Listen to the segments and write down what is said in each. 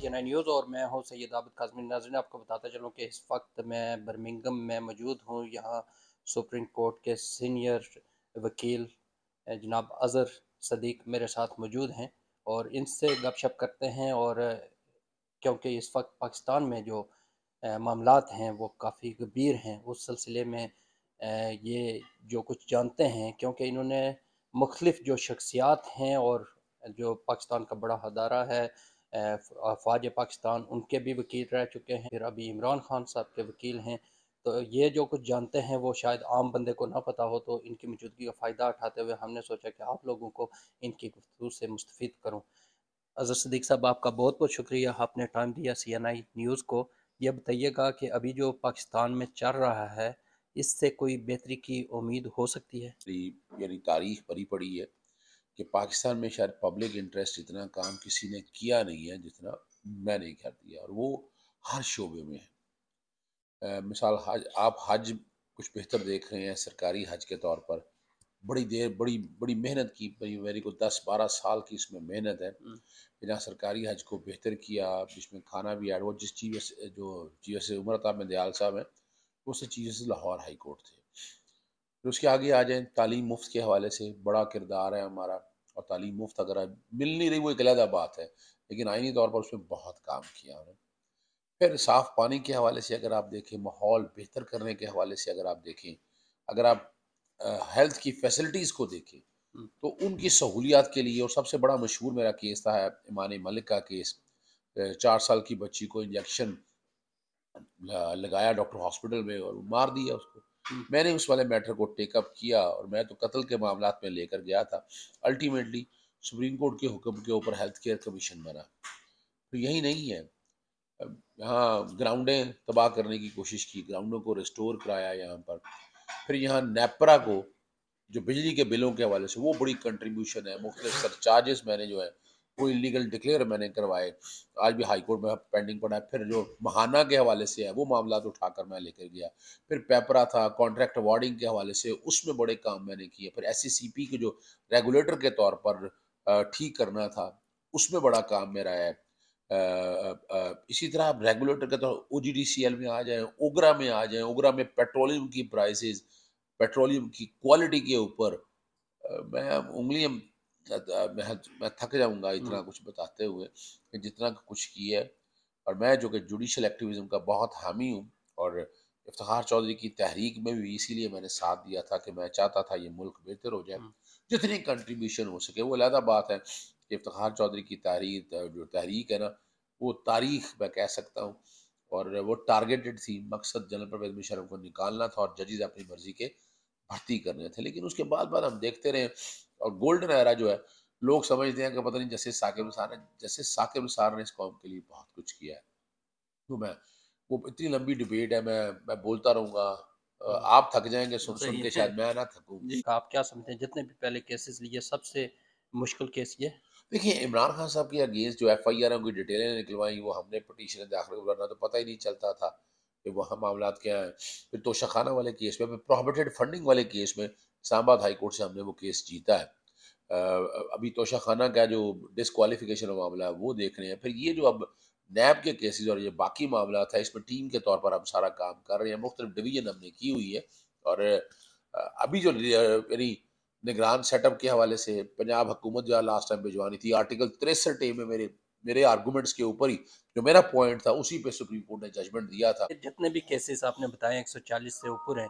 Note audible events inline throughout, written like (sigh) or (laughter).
C N I news और मैं हूँ सैयद आबद काजमी नाजरन आपको बताता चलूँ कि इस वक्त मैं बर्मिंगम में मौजूद हूँ यहाँ सुप्रीम कोर्ट के सीनियर वकील जनाब अजहर सदीक मेरे साथ मौजूद हैं और इनसे गपशप करते हैं और क्योंकि इस वक्त पाकिस्तान में जो मामला हैं वो काफ़ी गंभीर हैं उस सिलसिले में ये जो कुछ जानते हैं क्योंकि इन्होंने मुख्तलिफ़ जो शख्सियात हैं और जो पाकिस्तान का बड़ा अदारा है फौज पाकिस्तान उनके भी वकील रह चुके हैं फिर अभी इमरान खान साहब के वकील हैं तो ये जो कुछ जानते हैं वो शायद आम बंदे को ना पता हो तो इनकी मौजूदगी का फ़ायदा उठाते हुए हमने सोचा कि आप लोगों को इनकी गुफ्तु से मुस्तफ़ करूँ अज़र सदीक साहब आपका बहुत बहुत शुक्रिया आपने टाइम दिया सी एन आई न्यूज़ को यह बताइएगा कि अभी जो पाकिस्तान में चल रहा है इससे कोई बेहतरी की उम्मीद हो सकती है यानी तारीख भरी पड़ी है कि पाकिस्तान में शायद पब्लिक इंटरेस्ट इतना काम किसी ने किया नहीं है जितना मैंने कर दिया और वो हर शोबे में है मिसाल हज आप हज कुछ बेहतर देख रहे हैं सरकारी हज के तौर पर बड़ी देर बड़ी बड़ी मेहनत की मेरे को दस बारह साल की इसमें मेहनत है हम्म। बिना सरकारी हज को बेहतर किया जिसमें खाना भी ऐड वो जिस चीज़ जो चीज़ उम्र था ताब दयाल साहब हैं उस चीज़ से लाहौर हाई कोर्ट थे फिर उसके आगे आ जाए तालीम मुफ्त के हवाले से बड़ा किरदार है हमारा और तालीम मुफ्त अगर मिल नहीं रही वो एक अलहदा बात है लेकिन आइनी तौर पर उसमें बहुत काम किया उन्होंने फिर साफ़ पानी के हवाले से अगर आप देखें माहौल बेहतर करने के हवाले से अगर आप देखें अगर आप हेल्थ की फैसिलिटीज़ को देखें हम्म। तो उनकी सहूलियात के लिए और सबसे बड़ा मशहूर मेरा केस था इमान मलिक का केस चार साल की बच्ची को इंजेक्शन लगाया डॉक्टर हॉस्पिटल में और मार दिया उसको मैंने उस वाले मैटर को टेकअप किया और मैं तो कत्ल के मामला में लेकर गया था अल्टीमेटली सुप्रीम कोर्ट के हुक्म के ऊपर हेल्थ केयर कमीशन बना तो यही नहीं है यहाँ ग्राउंडें तबाह करने की कोशिश की ग्राउंडों को रिस्टोर कराया यहाँ पर फिर यहाँ नेपरा को जो बिजली के बिलों के हवाले से वो बड़ी कंट्रीब्यूशन है मुख्तलिफ सरचार्जेस मैंने जो है वो इलीगल डिक्लेयर मैंने करवाए आज भी हाई कोर्ट में पेंडिंग पड़ा है फिर जो महाना के हवाले से है वो मामला तो उठाकर मैं लेकर गया फिर पेपरा था कॉन्ट्रैक्ट अवार्डिंग के हवाले से उसमें बड़े काम मैंने किए फिर एस e के जो रेगुलेटर के तौर पर ठीक करना था उसमें बड़ा काम मेरा है इसी तरह आप रेगुलेटर के तौर ओ जी डी सी एल में आ जाए ओगरा में आ जाए ओगरा में पेट्रोलियम की प्राइसेस पेट्रोलियम की क्वालिटी के ऊपर मैं उंगलियां मैं मैं थक जाऊंगा इतना हम्म। कुछ बताते हुए कि जितना कुछ किया है और मैं जो कि जुडिशल एक्टिविज़म का बहुत हामी हूँ और इफ्तार चौधरी की तहरीक में भी इसीलिए मैंने साथ दिया था कि मैं चाहता था ये मुल्क बेहतर हो जाए हम्म। जितनी कंट्रीब्यूशन हो सके वो अलहदा बात है कि इफ्तार चौधरी की तहरीक जो तहरीक है ना वो तारीख मैं कह सकता हूँ और वो टारगेटेड थी मकसद जनरल परवेज मुशरफ को निकालना था और जजेज अपनी मर्जी के भर्ती करने थे लेकिन उसके बाद बाद हम देखते रहे और गोल्डन एरा जो है लोग समझते हैं कि पता नहीं जैसे साकिब सार ने जैसे साकिब सार ने इस कॉम के लिए बहुत कुछ किया है तो मैं वो इतनी लंबी डिबेट है मैं मैं बोलता रहूँगा आप थक जाएंगे सुन सुन के शायद मैं ना थकूँ आप क्या समझते हैं जितने भी पहले केसेस लिए सबसे मुश्किल केस ये देखिए इमरान खान साहब के अगेंस्ट जो एफ आई आर है उनकी डिटेलें निकलवाई वो हमने पटिशन दाखिल करना तो पता ही नहीं चलता था कि वहाँ मामला क्या है फिर तोशाखाना वाले केस में फिर प्रोहबिटेड फंडिंग वाले केस में इस्लामाबाद हाई कोर्ट से हमने वो केस जीता है अभी तोशा खाना का जो डिसक्वालिफिकेशन का मामला है वो देख रहे हैं फिर ये जो अब नैब के केसेस और ये बाकी मामला था इसमें टीम के तौर पर हम सारा काम कर रहे हैं मुख्तलिफ डिवीजन हमने की हुई है और अभी जो यानी निगरान सेटअप के हवाले से पंजाब हुकूमत जो लास्ट टाइम भिजवानी थी आर्टिकल तिरसठ ए में मेरे मेरे आर्गूमेंट्स के ऊपर ही जो मेरा पॉइंट था उसी पे सुप्रीम कोर्ट ने जजमेंट दिया था जितने भी केसेस आपने बताए चालीस से ऊपर हैं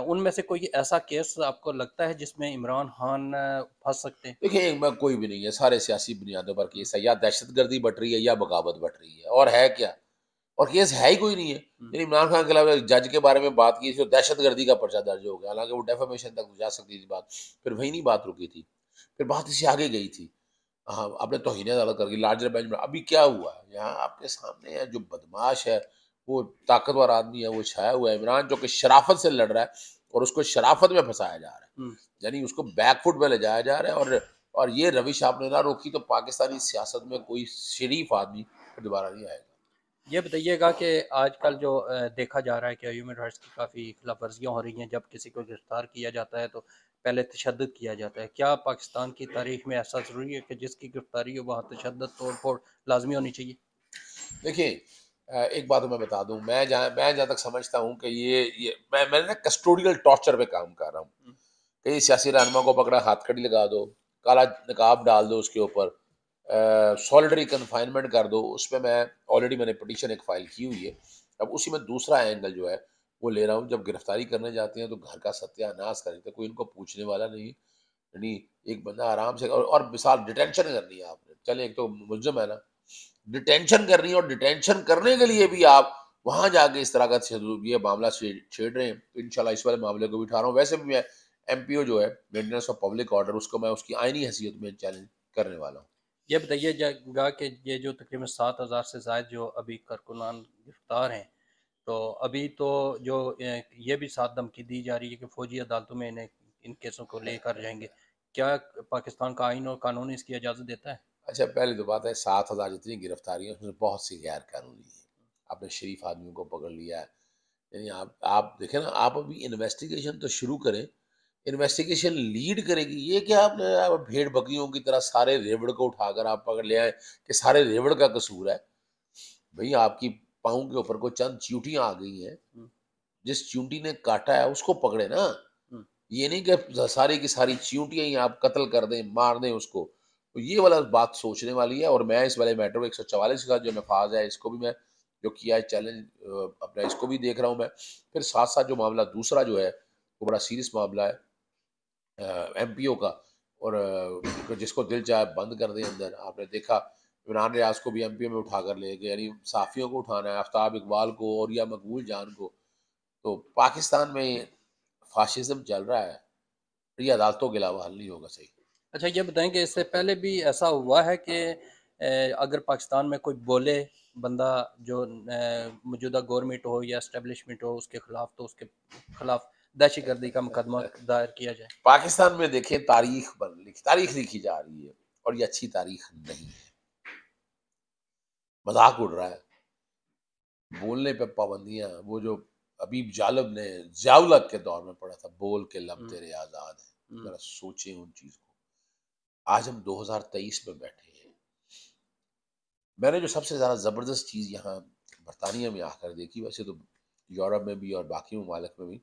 उनमें से कोई ऐसा केस आपको लगता है जिसमें इमरान खान फंस सकते हैं देखिए एक में कोई भी नहीं है सारे सियासी बुनियादों पर केस है या दहशत गर्दी बट रही है या बगावत बट रही है और है क्या और केस है ही कोई नहीं है हम्म। इमरान खान के खिलाफ जज के बारे में बात की थी तो दहशत गर्दी का पर्चा दर्ज हो गया हालांकि वो डेफामेशन तक जा सकती थी बात फिर वही नहीं बात रुकी थी फिर बात इसी आगे गई थी हाँ आपने तोहन अदालत करके लार्जर बेंच में अभी क्या हुआ यहाँ आपके सामने है जो बदमाश है वो ताकतवर आदमी है वो छाया हुआ है इमरान जो कि शराफत से लड़ रहा है और उसको शराफत में फंसाया जा रहा है हम्म। यानी उसको बैकफुट में ले जाया जा रहा है और और ये रविश आपने ना रोकी तो पाकिस्तानी सियासत में कोई शरीफ आदमी दोबारा नहीं आएगा ये बताइएगा कि आजकल जो देखा जा रहा है कि ह्यूमन राइट्स की काफ़ी खिलाफ वर्जियाँ हो रही हैं जब किसी को गिरफ्तार किया जाता है तो पहले तशद किया जाता है क्या पाकिस्तान की तारीख में ऐसा ज़रूरी है कि जिसकी गिरफ्तारी हो वहाँ तशद तोड़ फोड़ लाजमी होनी चाहिए देखिए एक बात मैं बता दूं मैं जहाँ मैं जहाँ तक समझता हूँ कि ये ये मैं मैंने ना कस्टोडियल टॉर्चर पे काम कर रहा हूँ हम्म। कई सियासी रहनमा को पकड़ा हाथ खड़ी लगा दो काला नकाब डाल दो उसके ऊपर सॉलिडरी कन्फाइनमेंट कर दो उस पर मैं ऑलरेडी मैंने पटिशन एक फाइल की हुई है अब उसी में दूसरा एंगल जो है वो ले रहा हूँ जब गिरफ्तारी करने जाते हैं तो घर का सत्यानाश कर देते तो कोई इनको पूछने वाला नहीं यानी एक बंदा आराम से और, और मिसाल डिटेंशन करनी है आपने चले एक तो मुलजम है ना डिटेंशन कर रही है और डिटेंशन करने के लिए भी आप वहां जाके इस तरह का ये मामला छेड़ रहे हैं तो इनशाला इस वाले मामले को भी उठा रहा हूँ वैसे भी मैं एम जो है मेंटेनेंस ऑफ पब्लिक ऑर्डर उसको मैं उसकी आइनी हैसियत में चैलेंज करने वाला हूँ ये बताइए जाएगा कि ये जो तकरीबन सात हज़ार से ज़ायद जो अभी कारकुनान गिरफ्तार हैं तो अभी तो जो ये भी साथ धमकी दी जा रही है कि फ़ौजी अदालतों में इन्हें इन केसों को लेकर जाएंगे क्या पाकिस्तान का आइन और कानून इसकी इजाज़त देता है अच्छा पहले तो बात है सात हज़ार जितनी गिरफ्तारियाँ उसमें बहुत सी गैर कानूनी है आपने शरीफ आदमी को पकड़ लिया है यानी आप आप देखें ना आप अभी इन्वेस्टिगेशन तो शुरू करें इन्वेस्टिगेशन लीड करेगी ये क्या आपने आप भेड़ बकरियों की तरह सारे रेवड़ को उठाकर आप पकड़ लिया है कि सारे रेवड़ का कसूर है भाई आपकी पाँव के ऊपर को चंद च्यूटियाँ आ गई हैं हम्म। जिस चींटी ने काटा है उसको पकड़े ना हम्म। ये नहीं कि सारी की सारी च्यूटियाँ ही आप कत्ल कर दें मार दें उसको तो ये वाला बात सोचने वाली है और मैं इस वाले मैटर को एक सौ चवालीस का जो नफाज है इसको भी मैं जो किया है चैलेंज अपना इसको भी देख रहा हूँ मैं फिर साथ साथ जो मामला दूसरा जो है वो बड़ा सीरियस मामला है एम पी ओ का और जिसको दिल चाहे बंद कर दें अंदर आपने देखा इमरान रियाज को भी एम पी ओ में उठा कर ले गए यानी साफियों को उठाना है आफ्ताब इकबाल को और या मकबूल जान को तो पाकिस्तान में फाशिज़म चल रहा है तो ये अदालतों के अलावा हल नहीं होगा सही अच्छा ये बताएं कि इससे पहले भी ऐसा हुआ है कि अगर पाकिस्तान में कोई बोले बंदा जो मौजूदा गवर्नमेंट हो या इस्टेब्लिशमेंट हो उसके खिलाफ तो उसके खिलाफ दहशत गर्दी का मुकदमा दायर किया जाए पाकिस्तान में देखें तारीख बन तारीख लिखी जा रही है और ये अच्छी तारीख नहीं है मजाक उड़ रहा है बोलने पे पाबंदियां वो जो अबीब जालब ने जावलक के दौर में पढ़ा था बोल के लब हम्म। तेरे आजाद है हम्म। सोचे उन चीज आज हम 2023 में बैठे हैं मैंने जो सबसे ज़्यादा ज़बरदस्त चीज़ यहाँ बरतानिया में आकर देखी वैसे तो यूरोप में भी और बाकी ममालक में भी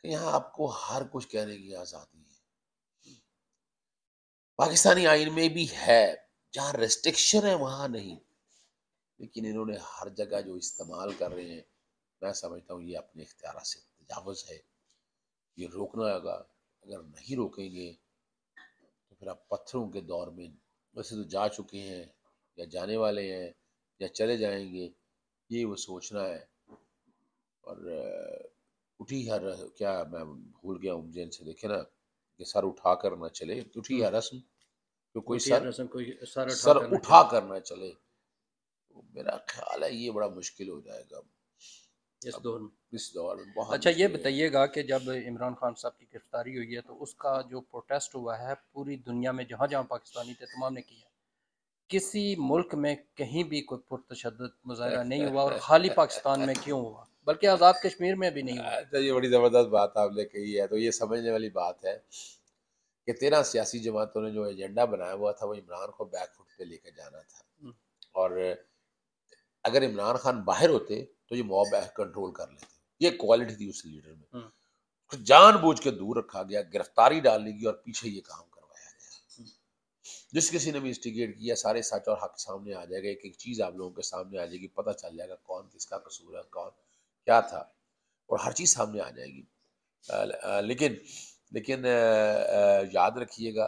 कि यहाँ आपको हर कुछ कहने की आज़ादी है पाकिस्तानी आइन में भी है जहाँ रेस्ट्रिक्शन है वहाँ नहीं लेकिन इन्होंने हर जगह जो इस्तेमाल कर रहे हैं मैं समझता हूँ ये अपने इख्तियार से तजावज़ है ये रोकना होगा अगर नहीं रोकेंगे फिर आप पत्थरों के दौर में वैसे तो जा चुके हैं या जाने वाले हैं या चले जाएंगे ये वो सोचना है और उठी हर क्या मैं भूल गया उमजैन से देखे ना कि सर उठा कर ना चले उठी हर हम्म। रस्म तो कोई सर रस्म कोई सर उठा, सर उठा कर ना चले तो मेरा ख्याल है ये बड़ा मुश्किल हो जाएगा इस दौर में इस दौर में बहुत अच्छा ये बताइएगा कि जब इमरान खान साहब की गिरफ्तारी हुई है तो उसका जो प्रोटेस्ट हुआ है पूरी दुनिया में जहाँ जहाँ पाकिस्तानी थे तमाम ने किया किसी मुल्क में कहीं भी कोई पुरतशद मुजाहरा नहीं हुआ और खाली पाकिस्तान में क्यों हुआ बल्कि आज़ाद कश्मीर में भी नहीं हुआ अच्छा, ये बड़ी ज़बरदस्त बात आपने कही है तो ये समझने वाली बात है कि तेरह सियासी जमातों ने जो एजेंडा बनाया हुआ था वो इमरान को बैकफुट पे लेकर जाना था हम्म। और अगर इमरान खान बाहर होते तो ये मॉब कंट्रोल कर लेते ये क्वालिटी थी उस लीडर में तो हम्म। बूझ के दूर रखा गया गिरफ्तारी डालने की और पीछे ये काम करवाया गया हम्म। जिस किसी ने भी इंस्टिगेट किया सारे सच और हक सामने आ जाएगा एक एक चीज आप लोगों के सामने आ जाएगी पता चल जाएगा कौन किसका कसूर है कौन क्या था और हर चीज सामने आ जाएगी लेकिन लेकिन याद रखिएगा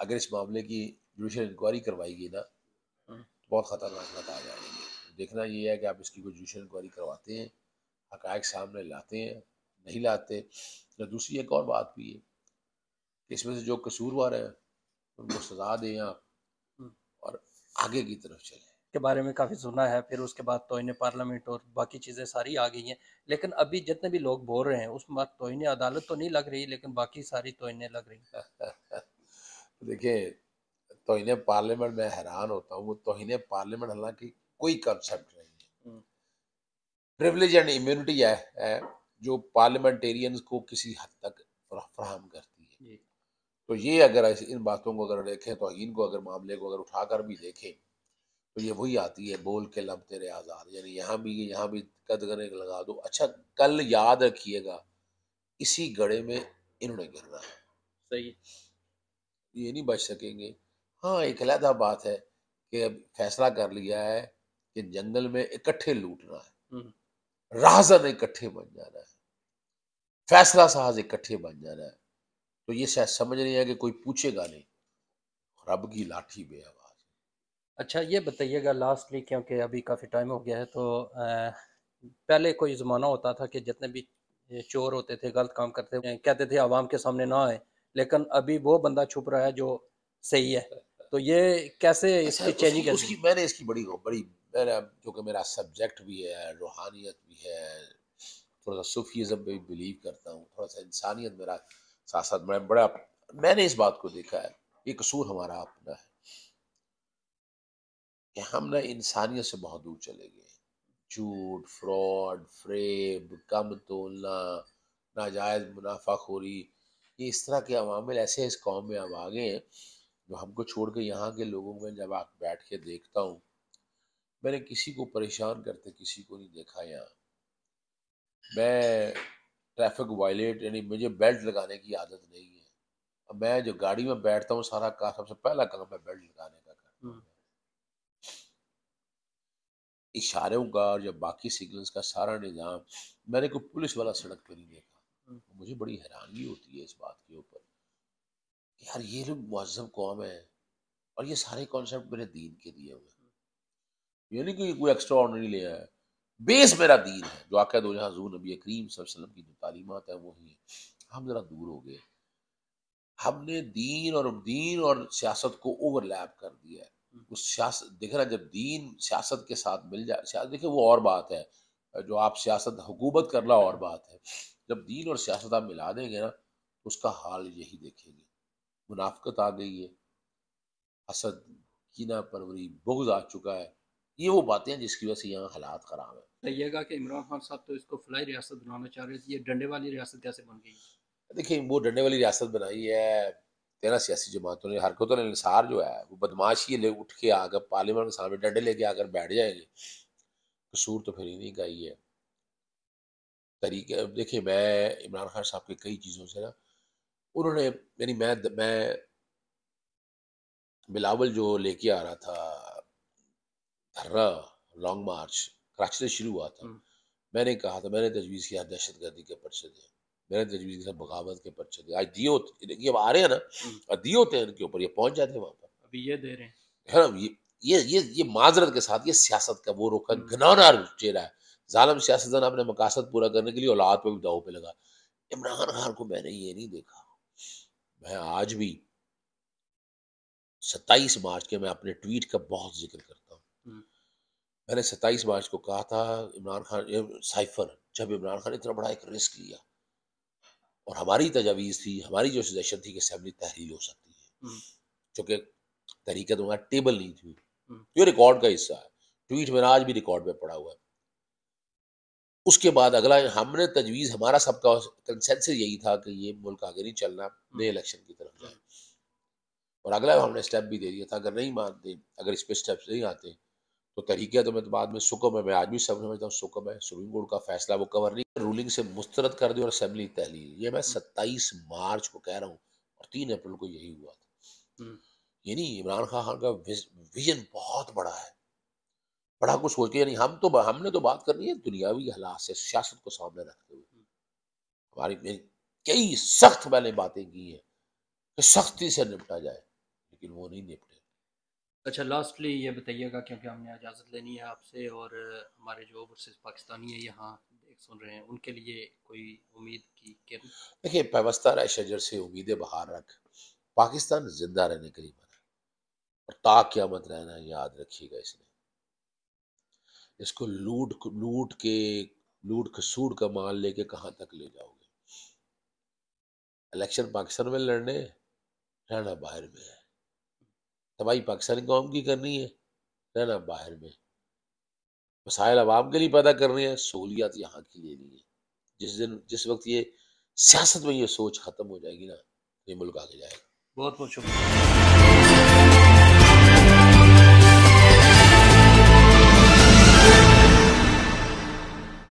अगर इस मामले की जुडिशल इंक्वायरी करवाई गई ना तो बहुत खतरनाक बता जाएगी देखना ये है कि आप इसकी कोई जुडिशल इंक्वायरी करवाते हैं हकायक सामने लाते हैं नहीं लाते तो दूसरी एक और बात भी है कि इसमें से जो कसूरवार है उनको सजा दें आप हम्म। और आगे की तरफ चले के बारे में काफ़ी सुना है फिर उसके बाद तोयन पार्लियामेंट और बाकी चीज़ें सारी आ गई हैं लेकिन अभी जितने भी लोग बोल रहे हैं उसमें बाद तोयन अदालत तो नहीं लग रही लेकिन बाकी सारी तोयने लग रही (laughs) देखिए तोहन पार्लियामेंट में हैरान होता हूँ वो तोहन पार्लियामेंट हालांकि कोई कंसेप्ट नहीं है प्रिवलेज एंड इम्यूनिटी है जो पार्लियामेंटेरियन को किसी हद तक फ्राहम करती है तो ये अगर इन बातों को अगर देखें तो इनको अगर मामले को अगर उठाकर भी देखें तो ये वही आती है बोल के लब तेरे आज़ाद यानी यहाँ भी यहाँ भी कदगने लगा दो अच्छा कल याद रखिएगा इसी गड़े में इन्होंने गिरना है सही ये नहीं बच सकेंगे हाँ एक अलहदा बात है कि अब फैसला कर लिया है कि जंगल में इकट्ठे लूटना है हम्म। राहजन इकट्ठे बन जाना है फैसला साहज इकट्ठे बन जाना है तो ये शायद समझ नहीं है कि कोई पूछेगा नहीं रब की लाठी बे आवाज अच्छा ये बताइएगा लास्टली क्योंकि अभी काफ़ी टाइम हो गया है तो आ, पहले कोई ज़माना होता था कि जितने भी चोर होते थे गलत काम करते थे कहते थे आवाम के सामने ना आए लेकिन अभी वो बंदा छुप रहा है जो सही है तो ये कैसे अच्छा, इसकी अच्छा, चेंजिंग उसकी मैंने इसकी बड़ी बड़ी मेरा जो कि मेरा सब्जेक्ट भी है रूहानियत भी है थोड़ा सा सूफीज़म में भी बिलीव करता हूँ थोड़ा सा इंसानियत मेरा साथ साथ मैं बड़ा मैंने इस बात को देखा है ये कसूर हमारा अपना है कि हम ना इंसानियत से बहुत दूर चले गए झूठ फ्रॉड फ्रेब कम तोलना नाजायज़ मुनाफाखोरी ये इस तरह के अवामिल ऐसे इस कौम में अब आ गए हैं जो हमको छोड़ के यहाँ के लोगों में जब आप बैठ के देखता हूँ मैंने किसी को परेशान करते किसी को नहीं देखा यहाँ मैं ट्रैफिक वायलेट यानी मुझे बेल्ट लगाने की आदत नहीं है अब मैं जो गाड़ी में बैठता हूँ सारा का सबसे पहला काम मैं बेल्ट लगाने का करता हूँ हम्म। इशारों का और जब बाकी सिग्नल्स का सारा निज़ाम मैंने कोई पुलिस वाला सड़क पर नहीं देखा हम्म। मुझे बड़ी हैरानगी होती है इस बात के ऊपर यार ये लोग महजब कौम है और ये सारे कॉन्सेप्ट मेरे दीन के दिए हुए हैं ये नहीं कि कोई एक्स्ट्रा ऑर्डनरी ले आया बेस मेरा दीन है जो आका दो जून नबी करीम सल्लम की जो तालीमत है वो ही है हम ज़रा दूर हो गए हमने दीन और दीन और सियासत को ओवरलैप कर दिया है उस सियासत देखे ना जब दीन सियासत के साथ मिल जाए देखिए वो और बात है जो आप सियासत हुकूमत करना और बात है जब दीन और सियासत आप मिला देंगे ना तो उसका हाल यही देखेंगे मुनाफ्त आ गई है की कीना परवरी बुग्ज आ चुका है ये वो बातें हैं जिसकी वजह से यहाँ हालात खराब है कहिएगा कि इमरान खान साहब तो इसको फलाई रियासत बनाना चाह रहे थे ये डंडे वाली रियासत कैसे बन गई देखिए वो डंडे वाली रियासत बनाई है तेरह सियासी जमातों ने हरकतों ने निसार जो है वो बदमाश ही ले उठ के आकर पार्लियामेंट के सामने डंडे लेके आकर बैठ जाएंगे कसूर तो फिर इन्हीं का ही है तरीके देखिए मैं इमरान खान साहब के कई चीज़ों से ना उन्होंने यानी मैं मैं बिलावल जो लेके आ रहा था धर्रा लॉन्ग मार्च कराची से शुरू हुआ था हम्म। मैंने कहा था मैंने तजवीज़ किया दहशत गर्दी के पर्चे दिए मैंने तजवीज़ किया बगावत के पर्चे दें आज दिए होते अब आ रहे हैं ना हम्म। दिए होते हैं इनके ऊपर ये पहुंच जाते हैं वहाँ पर अभी ये दे रहे हैं है ना ये ये ये ये माजरत के साथ ये सियासत का वो रोका हम्म। घनाना चेहरा है जालम सियासतदान अपने मकासद पूरा करने के लिए औलाद पर भी दाव पे लगा इमरान खान को मैंने ये नहीं देखा मैं आज भी सत्ताईस मार्च के मैं अपने ट्वीट का बहुत जिक्र करता हम्म। मैंने 27 मार्च को कहा था इमरान खान साइफर जब इमरान खान ने इतना बड़ा एक रिस्क लिया और हमारी तजावीज़ थी हमारी जो सजेशन थी कि असम्बली तहरील हो सकती है चूँकि हम्म। तरीके तो वहाँ टेबल नहीं थी हम्म। ये रिकॉर्ड का हिस्सा है ट्वीट मेरा आज भी रिकॉर्ड में पड़ा हुआ है उसके बाद अगला हमने तजवीज़ हमारा सबका कंसेंस यही था कि ये मुल्क आगे नहीं चलना नए इलेक्शन की तरफ जाए और अगला हमने स्टेप भी दे दिया था अगर नहीं मानते अगर इस पर स्टेप्स नहीं आते तो तरीका तो मैं तो बाद में सुकम है मैं आज भी समझता हूँ सुकम है सुप्रीम कोर्ट का फैसला वो कवर नहीं रूलिंग से मुस्तरद कर दी और असेंबली तहलील ये मैं हम्म। सत्ताईस मार्च को कह रहा हूँ और तीन अप्रैल को यही हुआ था हम्म। यानी इमरान खान का विजन बहुत बड़ा है बड़ा कुछ सोच के यानी हम तो हमने तो बात करनी है दुनियावी हालात से सियासत को सामने रखते हुए हम्म। हमारी कई सख्त मैंने बातें की हैं कि सख्ती से निपटा जाए लेकिन वो नहीं निपटे अच्छा लास्टली ये बताइएगा क्योंकि हमने इजाज़त लेनी है आपसे और हमारे जो ओवरसीज पाकिस्तानी है यहाँ सुन रहे हैं उनके लिए कोई उम्मीद की किरण देखिए पैवस्ता राय शजर से उम्मीदें बहार रख पाकिस्तान जिंदा रहने के लिए बना और ताकियामत रहना याद रखिएगा इसने इसको लूट लूट के लूट खसूट का माल लेके कहाँ तक ले जाओगे इलेक्शन पाकिस्तान में लड़ने रहना बाहर में है तबाही तो पाकिस्तानी कौम की करनी है रहना बाहर में मसायल आवाम के लिए पैदा कर रहे हैं सहूलियात यहाँ की लेनी है जिस दिन जिस वक्त ये सियासत में ये सोच खत्म हो जाएगी ना ये मुल्क आगे जाएगा बहुत बहुत शुक्रिया